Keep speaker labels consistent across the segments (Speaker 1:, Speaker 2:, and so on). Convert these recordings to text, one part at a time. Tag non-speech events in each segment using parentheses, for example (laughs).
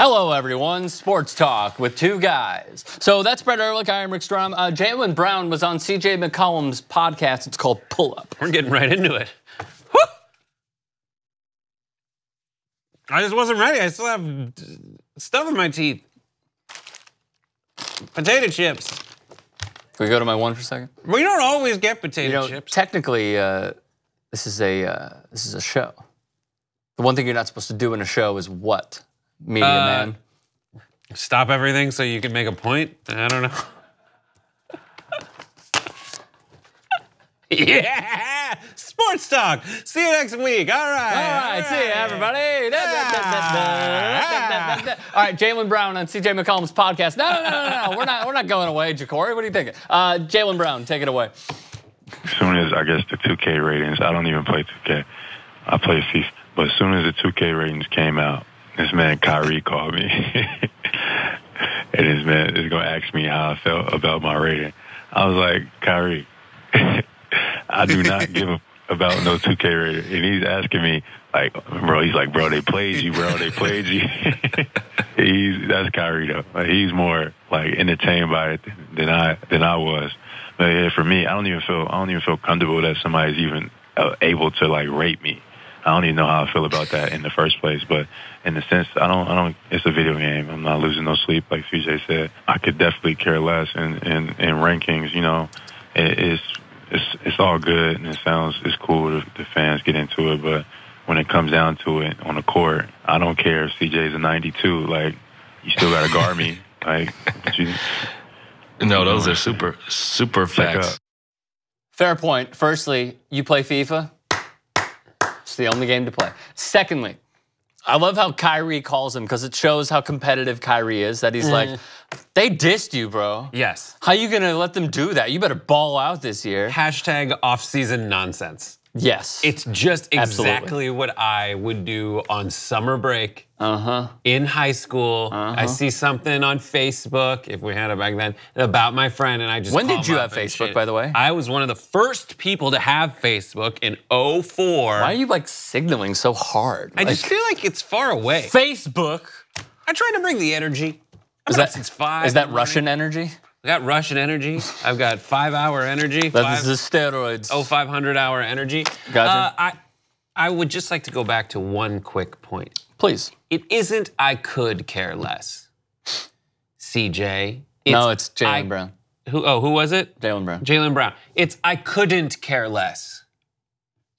Speaker 1: Hello, everyone. Sports Talk with two guys. So that's Brett Ehrlich. I am Rick Strom. Uh, Jalen Brown was on CJ McCollum's podcast. It's called Pull Up. We're getting right into it. Woo! I just wasn't ready. I still have
Speaker 2: stuff in my teeth. Potato chips.
Speaker 1: Can we go to my one for a second? We don't always get potato you know, chips. Technically, uh, this is a uh, this is a show. The one thing you're not supposed to do in a show is what? media uh,
Speaker 2: man? Stop everything so you can make a point? I don't know. (laughs) yeah! (laughs) Sports talk!
Speaker 1: See you next week. All right. All right. See you, everybody. All right, Jalen Brown on CJ McCollum's podcast. No, no, no, no, no. We're not, we're not going away, Ja'Cory. What are you thinking? Uh, Jalen Brown, take it away.
Speaker 3: As soon as, I guess, the 2K ratings, I don't even play 2K. I play FIFA. But as soon as the 2K ratings came out, this man Kyrie called me, (laughs) and this man is gonna ask me how I felt about my rating. I was like, Kyrie, (laughs) I do not give a about no 2K rating. and he's asking me like, bro, he's like, bro, they played you, bro, they played you. (laughs) he's that's Kyrie though. Like, he's more like entertained by it than I than I was. But yeah, for me, I don't even feel I don't even feel comfortable that somebody's even uh, able to like rate me. I don't even know how I feel about that in the first place. But in the sense, I don't, I don't. It's a video game. I'm not losing no sleep, like CJ said. I could definitely care less. And in, in, in rankings, you know, it, it's it's it's all good and it sounds it's cool. The fans get into it, but when it comes down to it on the court, I don't care if CJ's a 92. Like you still gotta guard me. (laughs) Like you, no, those are super super facts.
Speaker 1: Fair point. Firstly, you play FIFA the only game to play. Secondly, I love how Kyrie calls him because it shows how competitive Kyrie is. That he's mm. like, they dissed you, bro. Yes. How you gonna let them do that? You better ball out this year. Hashtag offseason nonsense. Yes. It's
Speaker 2: just exactly Absolutely. what I would do on summer break uh-huh. in high school. Uh-huh. I see something on Facebook, if we had it back then, about my friend, and I just When did you have Facebook, by the way? I was one of the first people to have Facebook in 04.
Speaker 1: Why are you like signaling so hard? I like, just feel
Speaker 2: like it's far away. Facebook. I trying to bring the energy. I'm is that, since five. Is that Russian energy? I got Russian energy. I've got five hour energy. That is the steroids. Oh, 500 hour energy. Gotcha. Uh, I, I would just like to go back to one quick point. Please. It isn't I could care less. CJ. It's no, it's Jalen Brown. Who, oh, who was it? Jalen Brown. Jalen Brown. It's I couldn't care less.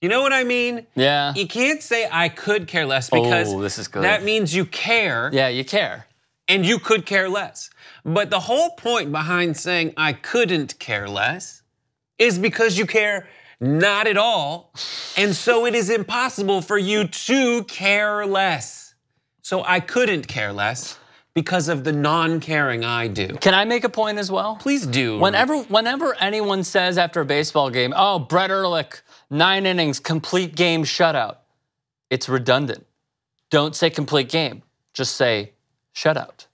Speaker 2: You know what I mean? Yeah. You can't say I could care less because oh, that means you care. Yeah, you care and you could care less. But the whole point behind saying I couldn't care less is because you care not at all. And so it is impossible for you to care less. So I couldn't care
Speaker 1: less because of the non-caring I do. Can I make a point as well? Please do. Whenever whenever anyone says after a baseball game, "Oh, Brett Ehrlich, 9 innings, complete game shutout." It's redundant. Don't say complete game. Just say shutout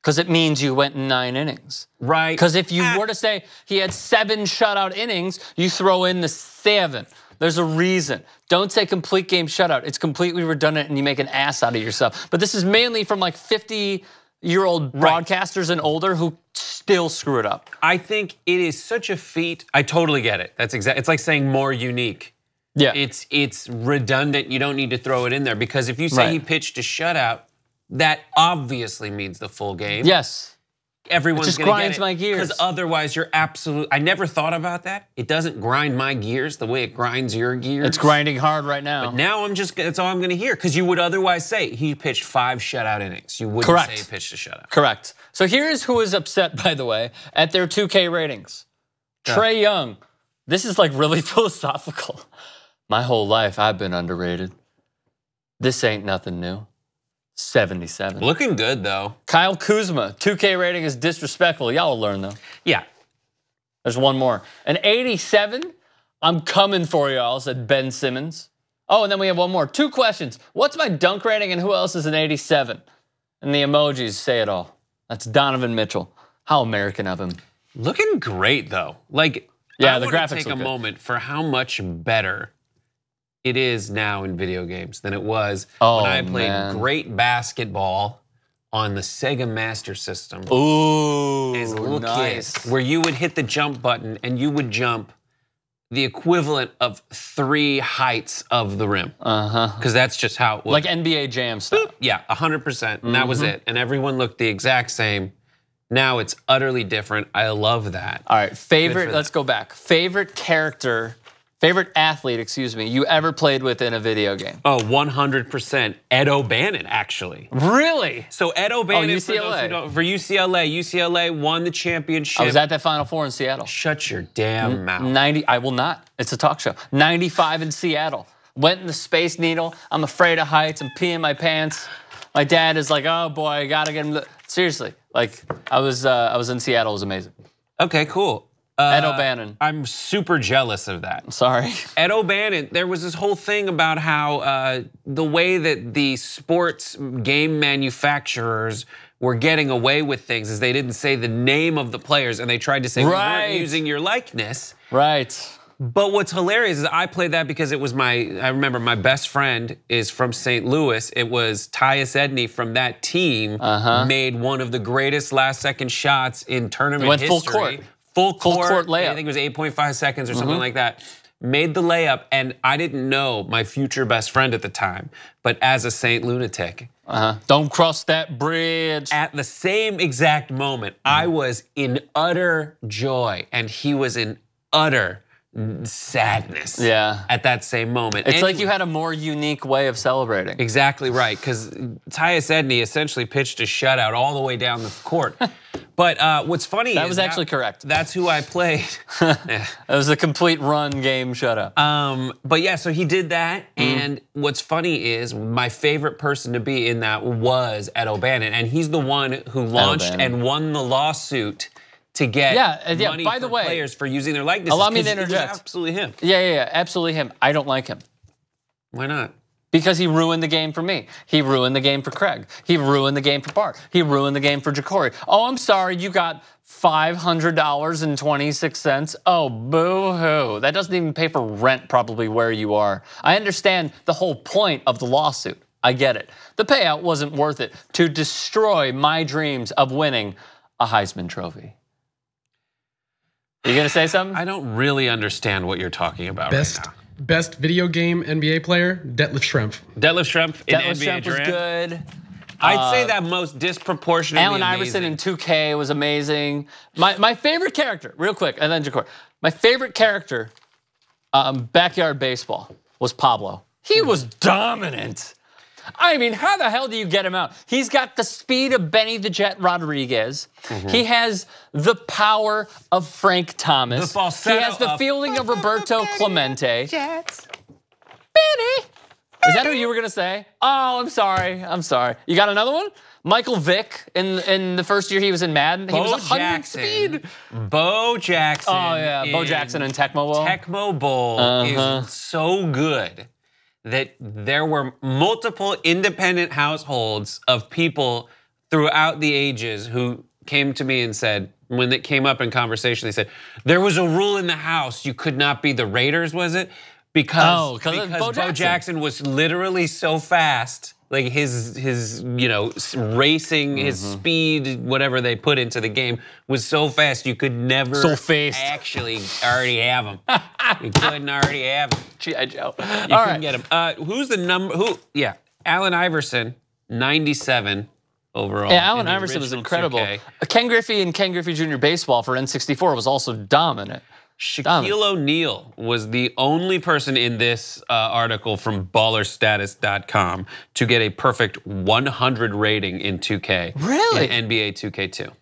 Speaker 1: because it means you went nine innings. Right. Because if you ah. were to say he had seven shutout innings, you throw in the seven. There's a reason. Don't say complete game shutout. It's completely redundant and you make an ass out of yourself. But this is mainly from like 50 year old broadcasters and older who still screw it up. I think it
Speaker 2: is such a feat. I totally get it. That's exactly. It's like saying more unique. Yeah. It's it's redundant. You don't need to throw it in there because if you say right. he pitched a shutout, that obviously means the full game. Yes. Everyone's it just grinds get it, my gears. Because otherwise, you're absolute. I never thought about that. It doesn't grind my gears the way it grinds your gears. It's grinding
Speaker 1: hard right now. But
Speaker 2: now I'm just. That's all I'm going to hear. Because you would otherwise say he pitched five shutout innings. You wouldn't Correct. say he pitched a shutout.
Speaker 1: Correct. So here's who is upset, by the way, at their 2K ratings. Yeah. Trey Young. This is like really (laughs) philosophical. My whole life, I've been underrated. This ain't nothing new. 77. Looking good, though. Kyle Kuzma, 2K rating is disrespectful. Y'all will learn, though. Yeah. There's one more. An 87, I'm coming for y'all, said Ben Simmons. Oh, and then we have one more. Two questions. What's my dunk rating and who else is an 87? And the emojis say it all. That's Donovan Mitchell. How American of him. Looking great, though. Like, yeah, I the graphics take a good.
Speaker 2: moment for how much better it is now in video games than it was oh, when I played man. great basketball on the Sega Master System.
Speaker 1: Ooh,
Speaker 2: as a little nice. kid, where you would hit the jump button and you would jump the equivalent of three heights of the rim. Uh huh. Because that's just how it was. Like NBA Jam stuff. Boop. Yeah, 100%. percent And mm -hmm. that was mm-hmm. it. And everyone looked the exact same. Now it's utterly different. I love that. All right, favorite, let's that.
Speaker 1: go back. Favorite character Favorite athlete, excuse me, you ever played with in a video game? Oh, 100%. Ed O'Bannon, actually. Really? So Ed
Speaker 2: oh, O'Bannon oh, UCLA. For, for,
Speaker 1: UCLA.
Speaker 2: UCLA
Speaker 1: won the championship. I was at that Final Four in Seattle. Shut your damn mouth. 90, I will not. It's a talk show. 95 in Seattle. Went in the Space Needle. I'm afraid of heights. I'm peeing my pants. My dad is like, oh boy, I gotta get him. Seriously, like I was, uh, I was in Seattle. It was amazing. Okay, cool. Uh, Ed O'Bannon. I'm super jealous of that. Sorry. (laughs) Ed O'Bannon, there was this whole thing
Speaker 2: about how uh, the way that the sports game manufacturers were getting away with things is they didn't say the name of the players and they tried to say, right. we're using your likeness. Right. But what's hilarious is I played that because it was my, I remember my best friend is from St. Louis. It was Tyus Edney from that team uh -huh. made one of the greatest last second shots in tournament went history. Full court full court, full court layup. I think it was 8.5 seconds or mm-hmm. something mm-hmm. like that. Made the layup, and I didn't know my future best friend at the time, but as a Saint lunatic.
Speaker 1: Uh-huh. Don't cross that
Speaker 2: bridge. At the same exact moment, mm-hmm. I was in utter joy, and he was in utter Mm-hmm. sadness yeah. at that same moment. It's and like you had a more unique way of celebrating. Exactly right, because Tyus Edney essentially pitched a shutout all the way down the court. (laughs) but uh, what's funny that was actually correct. That's who I played.
Speaker 1: (laughs) that was a complete run game shutout.
Speaker 2: Um, but yeah, so he did that, mm. and what's funny is my favorite person to be in that was Ed O'Bannon, and he's the one who launched and won the lawsuit to get yeah, uh, yeah. money By the way, players for using their likeness. Allow me to interject. absolutely him.
Speaker 1: Yeah, yeah, yeah, absolutely him. I don't like him. Why not? Because he ruined the game for me. He ruined the game for Craig. He ruined the game for Bart. He ruined the game for Jacory. Oh, I'm sorry, you got $500.26. Oh, boo hoo. That doesn't even pay for rent, probably where you are. I understand the whole point of the lawsuit. I get it. The payout wasn't worth it to destroy my dreams of winning a Heisman Trophy.
Speaker 2: You gonna say something? I don't really understand what you're talking about Best. right now. Best video game NBA player, Detlef Schrempf. Detlef Schrempf in Detlef NBA Schrempf was good. I'd uh, say that
Speaker 1: most disproportionately. Allen Iverson in 2K was amazing. My my favorite character, real quick, and then Jacor. My favorite character, um, backyard baseball, was Pablo. He hmm. was dominant. I mean, how the hell do you get him out? He's got the speed of Benny the Jet Rodriguez. Mm-hmm. He has the power of Frank Thomas. The he has the feeling of (laughs) Roberto Benny Clemente. Jets. Benny. Is that who you were gonna say? Oh, I'm sorry. I'm sorry. You got another one? Michael Vick in in the first year he was in Madden, he was was 100 Jackson. speed. Bo Jackson. Oh yeah, Bo Jackson in
Speaker 2: Tecmo Bowl. Tecmo Bowl uh-huh. is so good that there were multiple independent households of people throughout the ages who came to me and said, when it came up in conversation, they said, there was a rule in the house you could not be the Raiders, was it? Because, oh, because Bo Jackson. Bo Jackson was literally so fast like his his you know racing, mm-hmm. his speed, whatever they put into the game was so fast you could never so fast. actually already have him. you couldn't already have him. G.I. (laughs) Joe. You All couldn't right. get him. Uh, who's the number? Who? Yeah, Allen Iverson, ninety-seven. Overall, yeah, Allen Iverson was incredible. 2K.
Speaker 1: Ken Griffey and Ken Griffey Jr. Baseball for N64 was also dominant. Shaquille
Speaker 2: O'Neal was the only person in this uh, article from ballerstatus.com to get a perfect 100 rating in 2K. Really? In NBA 2K2.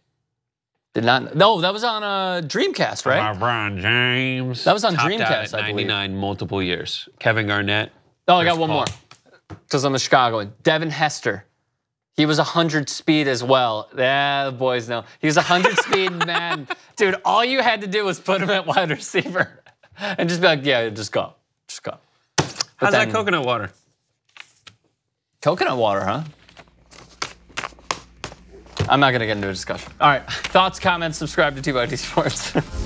Speaker 1: Did not. No, that was on uh, Dreamcast, right? LeBron James. That was on Dreamcast, at I 99 believe. 99 multiple years. Kevin Garnett. Oh, I got one Paul. more. Because I'm a Chicagoan. Devin Hester. He was 100 speed as well. Yeah, the boys know. He was 100 speed, (laughs) man. Dude, all you had to do was put him at wide receiver (laughs) and just be like, yeah, just go. Just go. But How's then, that coconut water? Coconut water, huh? I'm not going to get into a discussion. All right. Thoughts, comments, subscribe to 2 Sports. (laughs)